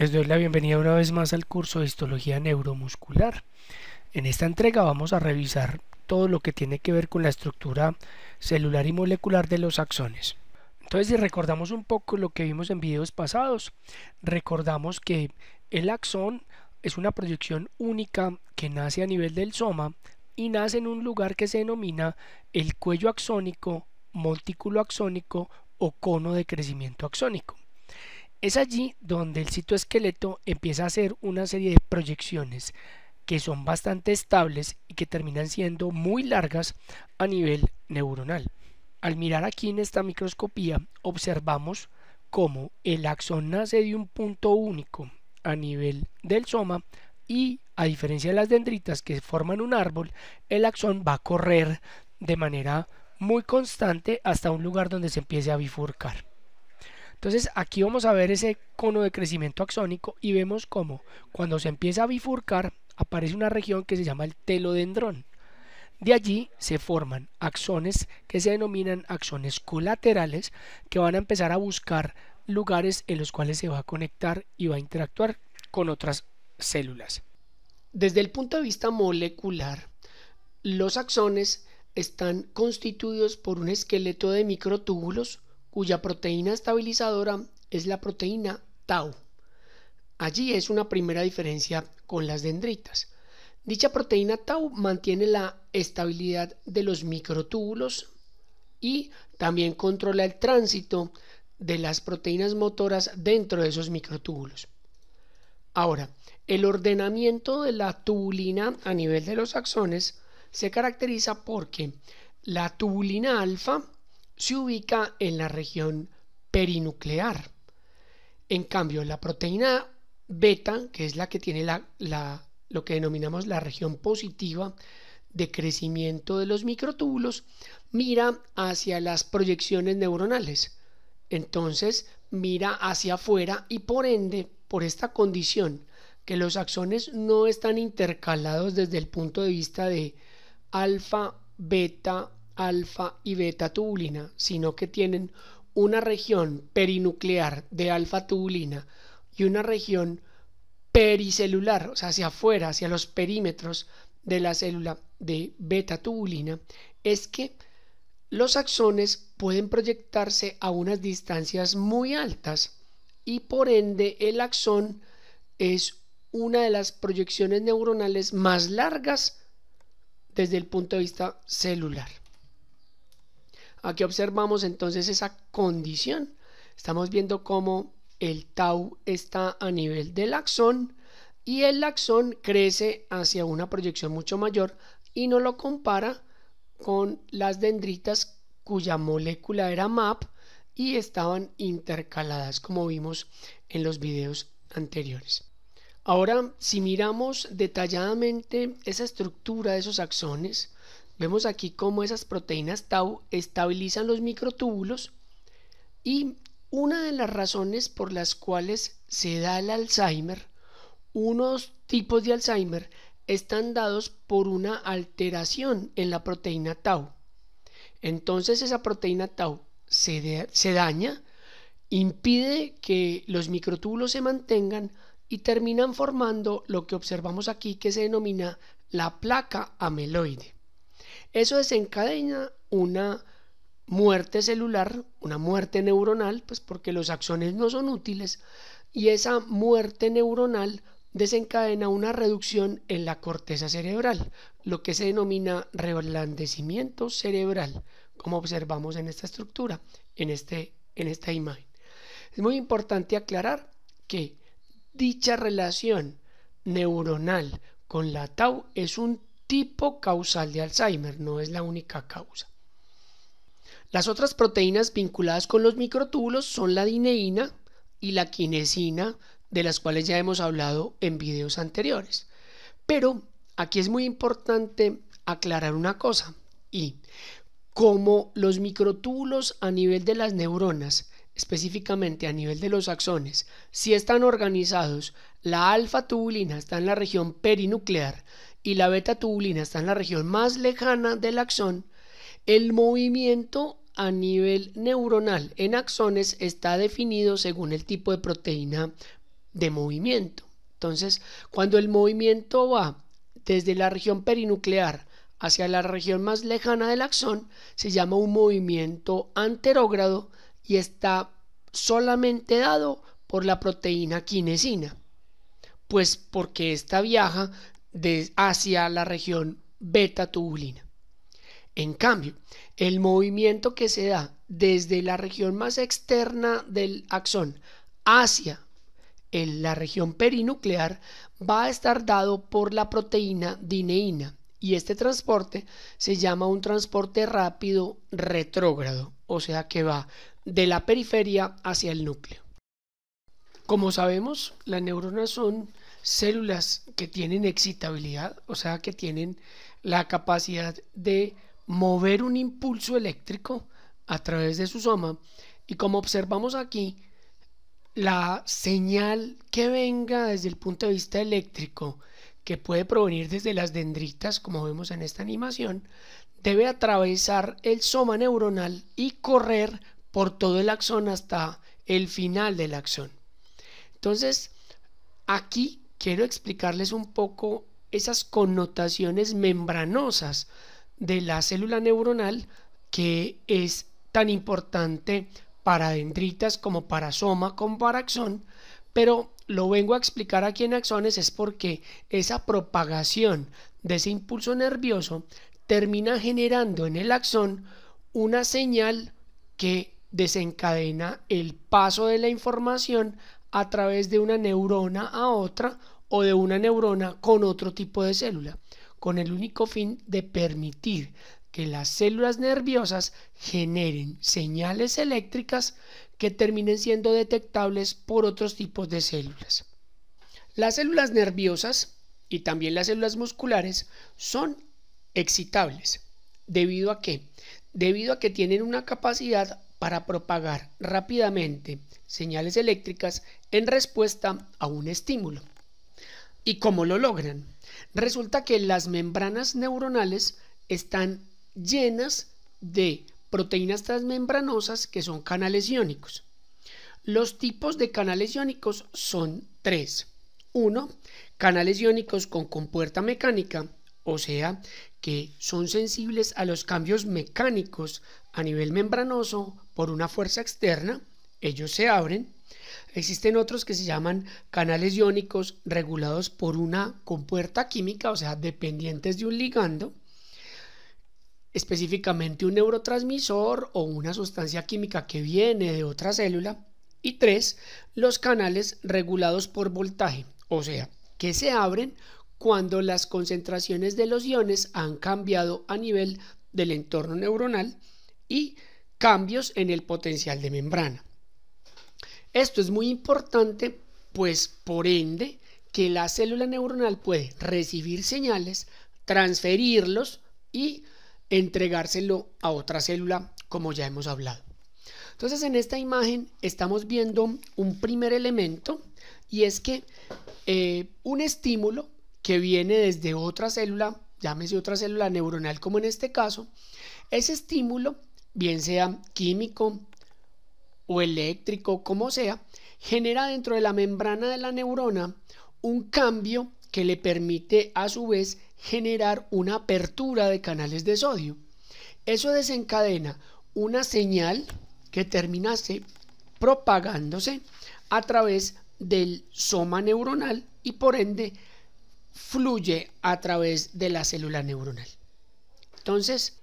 Les doy la bienvenida una vez más al curso de histología neuromuscular. En esta entrega vamos a revisar todo lo que tiene que ver con la estructura celular y molecular de los axones. Entonces, si recordamos un poco lo que vimos en videos pasados, recordamos que el axón es una proyección única que nace a nivel del soma y nace en un lugar que se denomina el cuello axónico, montículo axónico o cono de crecimiento axónico. Es allí donde el citoesqueleto empieza a hacer una serie de proyecciones que son bastante estables y que terminan siendo muy largas a nivel neuronal. Al mirar aquí en esta microscopía observamos cómo el axón nace de un punto único a nivel del soma y a diferencia de las dendritas que forman un árbol, el axón va a correr de manera muy constante hasta un lugar donde se empiece a bifurcar. Entonces aquí vamos a ver ese cono de crecimiento axónico y vemos cómo cuando se empieza a bifurcar aparece una región que se llama el telodendrón. De allí se forman axones que se denominan axones colaterales que van a empezar a buscar lugares en los cuales se va a conectar y va a interactuar con otras células. Desde el punto de vista molecular, los axones están constituidos por un esqueleto de microtúbulos, cuya proteína estabilizadora es la proteína tau. Allí es una primera diferencia con las dendritas. Dicha proteína tau mantiene la estabilidad de los microtúbulos y también controla el tránsito de las proteínas motoras dentro de esos microtúbulos. Ahora, el ordenamiento de la tubulina a nivel de los axones se caracteriza porque la tubulina alfa se ubica en la región perinuclear. En cambio, la proteína beta, que es la que tiene la, lo que denominamos la región positiva de crecimiento de los microtúbulos, mira hacia las proyecciones neuronales. Entonces, mira hacia afuera y por ende, por esta condición, que los axones no están intercalados desde el punto de vista de alfa, beta alfa y beta tubulina, sino que tienen una región perinuclear de alfa tubulina y una región pericelular, o sea, hacia afuera, hacia los perímetros de la célula de beta tubulina, es que los axones pueden proyectarse a unas distancias muy altas y por ende el axón es una de las proyecciones neuronales más largas desde el punto de vista celular. Aquí observamos entonces esa condición. Estamos viendo cómo el tau está a nivel del axón y el axón crece hacia una proyección mucho mayor y no lo compara con las dendritas cuya molécula era MAP y estaban intercaladas como vimos en los videos anteriores. Ahora, si miramos detalladamente esa estructura de esos axones, Vemos aquí cómo esas proteínas tau estabilizan los microtúbulos y una de las razones por las cuales se da el Alzheimer, unos tipos de Alzheimer están dados por una alteración en la proteína tau. Entonces esa proteína tau se, daña, impide que los microtúbulos se mantengan y terminan formando lo que observamos aquí que se denomina la placa ameloide. Eso desencadena una muerte celular, una muerte neuronal, pues porque los axones no son útiles, y esa muerte neuronal desencadena una reducción en la corteza cerebral, lo que se denomina reblandecimiento cerebral, como observamos en esta estructura, en, este, en esta imagen. Es muy importante aclarar que dicha relación neuronal con la tau es un tipo causal de Alzheimer, no es la única causa. Las otras proteínas vinculadas con los microtúbulos son la dineína y la quinesina, de las cuales ya hemos hablado en videos anteriores. Pero aquí es muy importante aclarar una cosa y como los microtúbulos a nivel de las neuronas específicamente a nivel de los axones, si están organizados, la alfa tubulina está en la región perinuclear y la beta tubulina está en la región más lejana del axón, el movimiento a nivel neuronal en axones está definido según el tipo de proteína de movimiento. Entonces, cuando el movimiento va desde la región perinuclear hacia la región más lejana del axón, se llama un movimiento anterógrado y está solamente dado por la proteína quinesina, pues porque esta viaja hacia la región beta tubulina. En cambio, el movimiento que se da desde la región más externa del axón hacia la región perinuclear va a estar dado por la proteína dineína y este transporte se llama un transporte rápido retrógrado, o sea que va de la periferia hacia el núcleo. Como sabemos, las neuronas son células que tienen excitabilidad, o sea, que tienen la capacidad de mover un impulso eléctrico a través de su soma. Y como observamos aquí, la señal que venga desde el punto de vista eléctrico, que puede provenir desde las dendritas, como vemos en esta animación, debe atravesar el soma neuronal y correr por todo el axón hasta el final del axón. Entonces, aquí quiero explicarles un poco esas connotaciones membranosas de la célula neuronal que es tan importante para dendritas como para soma como para axón, pero lo vengo a explicar aquí en axones es porque esa propagación de ese impulso nervioso termina generando en el axón una señal que desencadena el paso de la información a través de una neurona a otra o de una neurona con otro tipo de célula, con el único fin de permitir que las células nerviosas generen señales eléctricas que terminen siendo detectables por otros tipos de células. Las células nerviosas y también las células musculares son excitables. ¿Debido a Debido a que tienen una capacidad para propagar rápidamente señales eléctricas en respuesta a un estímulo. ¿Y cómo lo logran? Resulta que las membranas neuronales están llenas de proteínas transmembranosas que son canales iónicos. Los tipos de canales iónicos son tres. Uno, Canales iónicos con compuerta mecánica, o sea, que son sensibles a los cambios mecánicos a nivel membranoso por una fuerza externa, ellos se abren. Existen otros que se llaman canales iónicos regulados por una compuerta química, o sea, dependientes de un ligando, específicamente un neurotransmisor o una sustancia química que viene de otra célula. Y tres, los canales regulados por voltaje, o sea, que se abren cuando las concentraciones de los iones han cambiado a nivel del entorno neuronal y cambios en el potencial de membrana. Esto es muy importante, pues por ende que la célula neuronal puede recibir señales, transferirlos y entregárselo a otra célula, como ya hemos hablado. Entonces en esta imagen estamos viendo un primer elemento y es que eh, un estímulo que viene desde otra célula, llámese otra célula neuronal como en este caso, ese estímulo, bien sea químico o eléctrico, como sea, genera dentro de la membrana de la neurona un cambio que le permite a su vez generar una apertura de canales de sodio. Eso desencadena una señal que terminase propagándose a través del soma neuronal y por ende fluye a través de la célula neuronal. Entonces,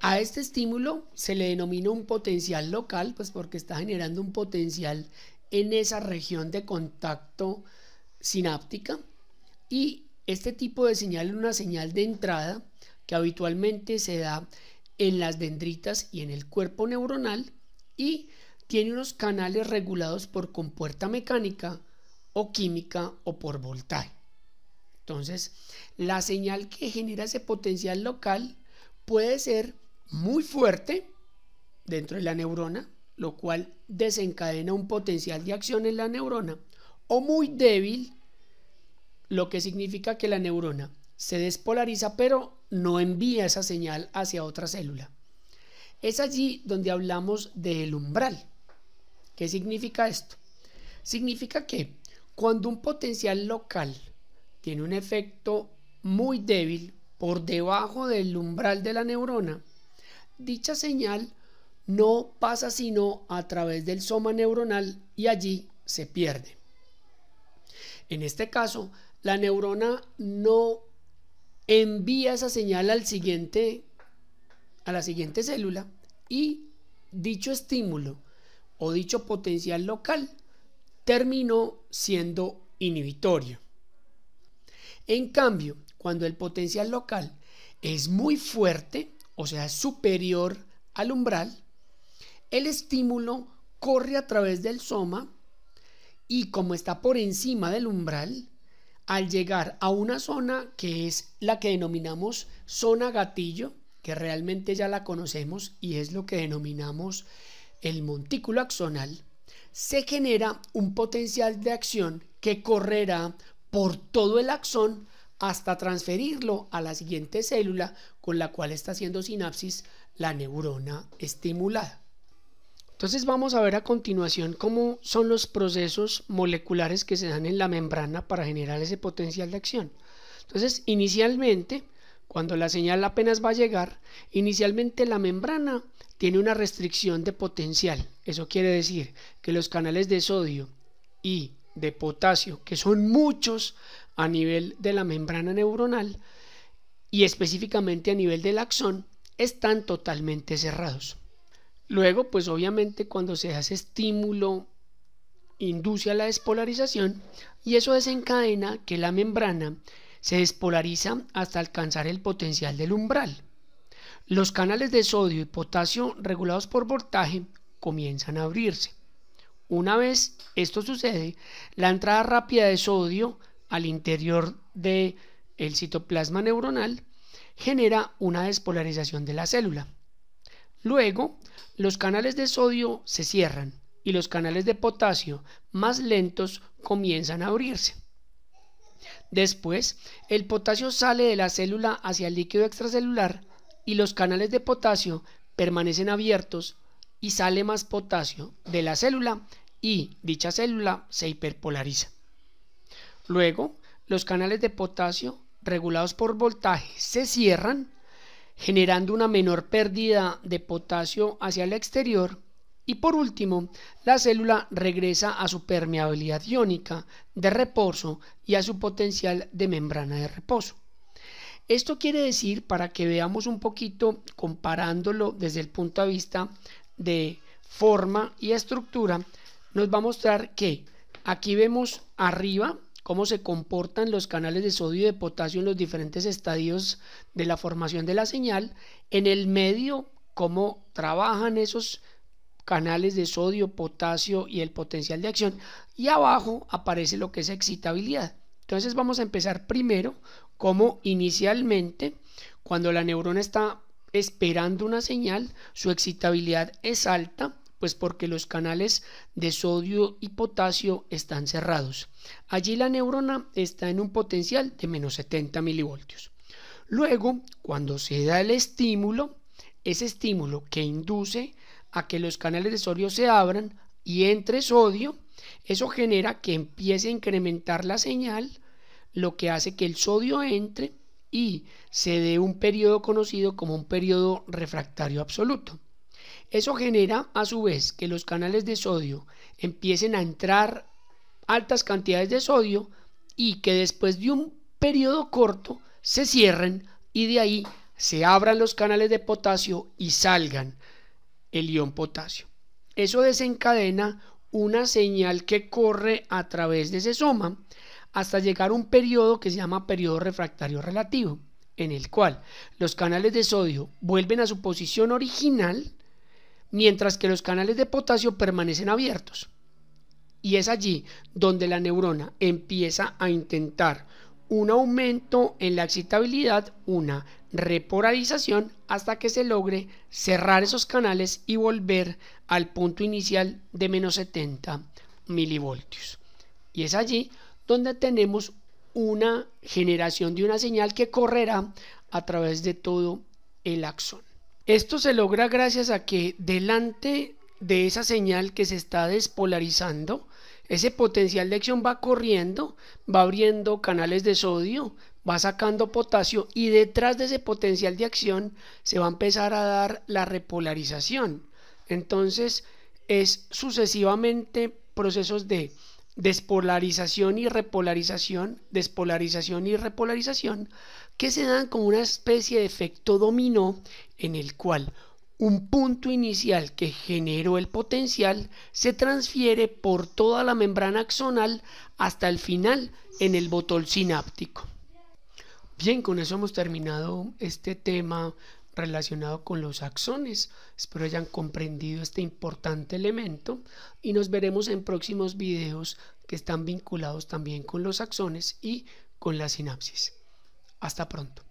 a este estímulo se le denomina un potencial local, pues porque está generando un potencial en esa región de contacto sináptica y este tipo de señal es una señal de entrada que habitualmente se da en las dendritas y en el cuerpo neuronal y tiene unos canales regulados por compuerta mecánica o química o por voltaje. Entonces, la señal que genera ese potencial local puede ser muy fuerte dentro de la neurona, lo cual desencadena un potencial de acción en la neurona, o muy débil, lo que significa que la neurona se despolariza pero no envía esa señal hacia otra célula. Es allí donde hablamos del umbral. ¿Qué significa esto? Significa que cuando un potencial local tiene un efecto muy débil por debajo del umbral de la neurona, dicha señal no pasa sino a través del soma neuronal y allí se pierde. En este caso, la neurona no envía esa señal al siguiente a la siguiente célula y dicho estímulo o dicho potencial local terminó siendo inhibitorio. En cambio, cuando el potencial local es muy fuerte, o sea, superior al umbral, el estímulo corre a través del soma y como está por encima del umbral, al llegar a una zona que es la que denominamos zona gatillo, que realmente ya la conocemos y es lo que denominamos el montículo axonal, se genera un potencial de acción que correrá por todo el axón hasta transferirlo a la siguiente célula con la cual está haciendo sinapsis la neurona estimulada. Entonces vamos a ver a continuación cómo son los procesos moleculares que se dan en la membrana para generar ese potencial de acción. Entonces inicialmente, cuando la señal apenas va a llegar, inicialmente la membrana tiene una restricción de potencial. Eso quiere decir que los canales de sodio y de potasio, que son muchos a nivel de la membrana neuronal y específicamente a nivel del axón, están totalmente cerrados. Luego, pues obviamente cuando se hace estímulo, induce a la despolarización y eso desencadena que la membrana se despolariza hasta alcanzar el potencial del umbral. Los canales de sodio y potasio regulados por voltaje comienzan a abrirse. Una vez esto sucede, la entrada rápida de sodio al interior del citoplasma neuronal genera una despolarización de la célula. Luego, los canales de sodio se cierran y los canales de potasio más lentos comienzan a abrirse. Después, el potasio sale de la célula hacia el líquido extracelular y los canales de potasio permanecen abiertos y sale más potasio de la célula y dicha célula se hiperpolariza. Luego, los canales de potasio regulados por voltaje se cierran, generando una menor pérdida de potasio hacia el exterior y por último, la célula regresa a su permeabilidad iónica de reposo y a su potencial de membrana de reposo. Esto quiere decir, para que veamos un poquito comparándolo desde el punto de vista de forma y estructura, nos va a mostrar que aquí vemos arriba cómo se comportan los canales de sodio y de potasio en los diferentes estadios de la formación de la señal, en el medio cómo trabajan esos canales de sodio, potasio y el potencial de acción, y abajo aparece lo que es excitabilidad. Entonces vamos a empezar primero como inicialmente, cuando la neurona está esperando una señal, su excitabilidad es alta, pues porque los canales de sodio y potasio están cerrados. Allí la neurona está en un potencial de menos 70 milivoltios. Luego, cuando se da el estímulo, ese estímulo que induce a que los canales de sodio se abran y entre sodio, eso genera que empiece a incrementar la señal, lo que hace que el sodio entre y se dé un periodo conocido como un periodo refractario absoluto. Eso genera a su vez que los canales de sodio empiecen a entrar altas cantidades de sodio y que después de un periodo corto se cierren y de ahí se abran los canales de potasio y salgan el ion potasio. Eso desencadena una señal que corre a través de ese soma hasta llegar a un periodo que se llama periodo refractario relativo, en el cual los canales de sodio vuelven a su posición original, mientras que los canales de potasio permanecen abiertos. Y es allí donde la neurona empieza a intentar un aumento en la excitabilidad, una repolarización, hasta que se logre cerrar esos canales y volver al punto inicial de menos 70 milivoltios. Y es allí donde tenemos una generación de una señal que correrá a través de todo el axón. Esto se logra gracias a que delante de esa señal que se está despolarizando, ese potencial de acción va corriendo, va abriendo canales de sodio, va sacando potasio y detrás de ese potencial de acción se va a empezar a dar la repolarización. Entonces es sucesivamente procesos de despolarización y repolarización, despolarización y repolarización, que se dan como una especie de efecto dominó en el cual un punto inicial que generó el potencial se transfiere por toda la membrana axonal hasta el final en el botón sináptico. Bien, con eso hemos terminado este tema relacionado con los axones. Espero hayan comprendido este importante elemento y nos veremos en próximos videos que están vinculados también con los axones y con la sinapsis. Hasta pronto.